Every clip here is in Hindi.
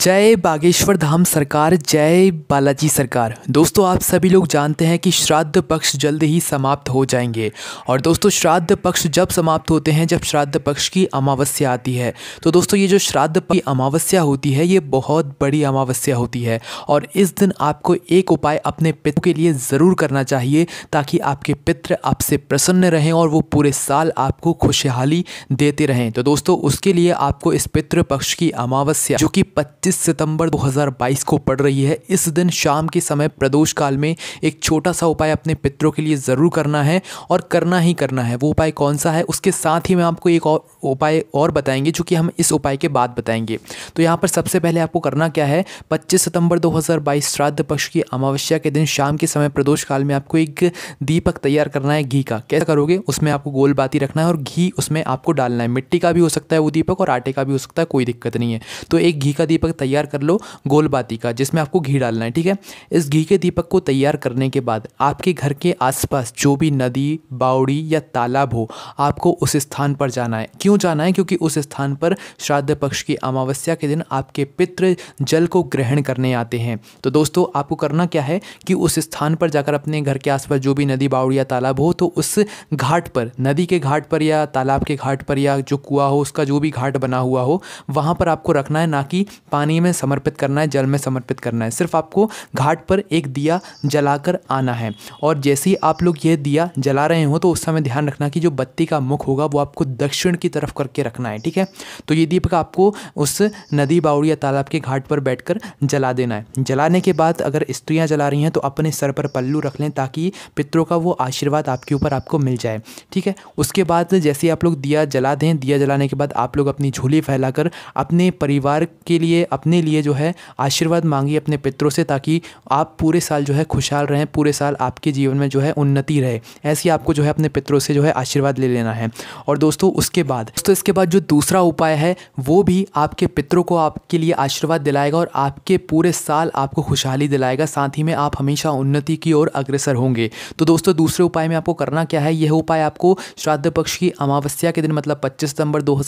जय बागेश्वर धाम सरकार जय बालाजी सरकार दोस्तों आप सभी लोग जानते हैं कि श्राद्ध पक्ष जल्द ही समाप्त हो जाएंगे और दोस्तों श्राद्ध पक्ष जब समाप्त होते हैं जब श्राद्ध पक्ष की अमावस्या आती है तो दोस्तों ये जो श्राद्ध की अमावस्या होती है ये बहुत बड़ी अमावस्या होती है और इस दिन आपको एक उपाय अपने पितृ के लिए ज़रूर करना चाहिए ताकि आपके पित्र आपसे प्रसन्न रहें और वो पूरे साल आपको खुशहाली देते रहें तो दोस्तों उसके लिए आपको इस पितृ पक्ष की अमावस्या जो कि 25 सितंबर 2022 को पड़ रही है इस दिन शाम के समय प्रदोष काल में एक छोटा सा उपाय अपने पितरों के लिए ज़रूर करना है और करना ही करना है वो उपाय कौन सा है उसके साथ ही मैं आपको एक और उपाय और बताएंगे जो कि हम इस उपाय के बाद बताएंगे तो यहाँ पर सबसे पहले आपको करना क्या है पच्चीस सितंबर 2022 श्राद्ध पक्ष की अमावस्या के दिन शाम के समय प्रदोष काल में आपको एक दीपक तैयार करना है घी का कैसे करोगे उसमें आपको गोल बाती रखना है और घी उसमें आपको डालना है मिट्टी का भी हो सकता है वो दीपक और आटे का भी हो सकता है कोई दिक्कत नहीं है तो एक घी का दीपक दीपक तैयार कर लो गोलबाती का जिसमें आपको घी डालना है ठीक है इस घी के दीपक को तैयार करने के बाद आपके घर के आसपास जो भी नदी बावड़ी या तालाब हो आपको उस स्थान पर जाना है क्यों जाना है क्योंकि उस स्थान पर श्राद्ध पक्ष की अमावस्या के दिन आपके पितृ जल को ग्रहण करने आते हैं तो दोस्तों आपको करना क्या है कि उस स्थान पर जाकर अपने घर के आसपास जो भी नदी बावड़ी या तालाब हो तो उस घाट पर नदी के घाट पर या तालाब के घाट पर या जो कुआ हो उसका जो भी घाट बना हुआ हो वहाँ पर आपको रखना है ना कि पानी पानी में समर्पित करना है जल में समर्पित करना है सिर्फ आपको घाट पर एक दिया जलाकर आना है और जैसे ही आप लोग यह दिया जला रहे हो तो उस समय ध्यान रखना कि जो बत्ती का मुख होगा वो आपको दक्षिण की तरफ करके रखना है ठीक है तो ये दीपक आपको उस नदी बावड़ी या तालाब के घाट पर कर जला देना है जलाने के बाद अगर स्त्रियाँ जला रही हैं तो अपने सर पर पल्लू रख लें ताकि पितरों का वो आशीर्वाद आपके ऊपर आपको मिल जाए ठीक है उसके बाद जैसे आप लोग दिया जला दें दिया जलाने के बाद आप लोग अपनी झोली फैलाकर अपने परिवार के लिए अपने लिए जो है आशीर्वाद मांगिए अपने पितरों से ताकि आप पूरे साल जो है खुशहाल रहें पूरे साल आपके जीवन में जो है उन्नति रहे ऐसे आपको जो है अपने पितरों से जो है आशीर्वाद ले लेना है और दोस्तों उसके बाद दोस्तों इसके बाद जो दूसरा उपाय है वो भी आपके पितरों को आपके लिए आशीर्वाद दिलाएगा और आपके पूरे साल आपको खुशहाली दिलाएगा साथ ही में आप हमेशा उन्नति की ओर अग्रसर होंगे तो दोस्तों दूसरे उपाय में आपको करना क्या है यह उपाय आपको श्राद्ध पक्ष की अमावस्या के दिन मतलब पच्चीस सितंबर दो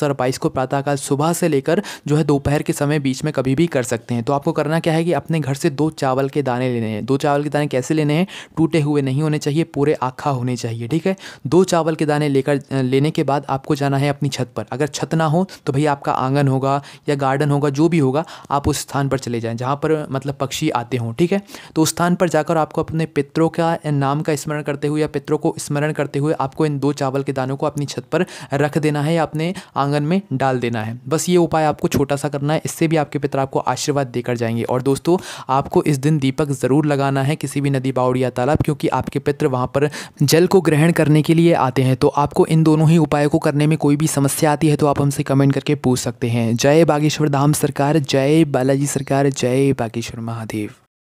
को प्रातःकाल सुबह से लेकर जो है दोपहर के समय बीच में कभी भी कर सकते हैं तो आपको करना क्या है कि अपने घर से दो चावल के दाने लेने हैं दो चावल के दाने कैसे लेने हैं टूटे हुए नहीं होने चाहिए पूरे आखा होने चाहिए ठीक है दो चावल के दाने लेकर लेने के बाद आपको जाना है अपनी छत पर अगर छत ना हो तो भाई आपका आंगन होगा या गार्डन होगा जो भी होगा आप उस स्थान पर चले जाएँ जहाँ पर मतलब पक्षी आते हों ठीक है तो उस स्थान पर जाकर आपको अपने पितरों का नाम का स्मरण करते हुए या पितरों को स्मरण करते हुए आपको इन दो चावल के दानों को अपनी छत पर रख देना है या अपने आंगन में डाल देना है बस ये उपाय आपको छोटा सा करना है इससे भी आपके आपके पितर आपको आशीर्वाद देकर जाएंगे और दोस्तों आपको इस दिन दीपक ज़रूर लगाना है किसी भी नदी बावड़ या तालाब क्योंकि आपके पितर वहाँ पर जल को ग्रहण करने के लिए आते हैं तो आपको इन दोनों ही उपायों को करने में कोई भी समस्या आती है तो आप हमसे कमेंट करके पूछ सकते हैं जय बागेश्वर धाम सरकार जय बालाजी सरकार जय बागेश्वर महादेव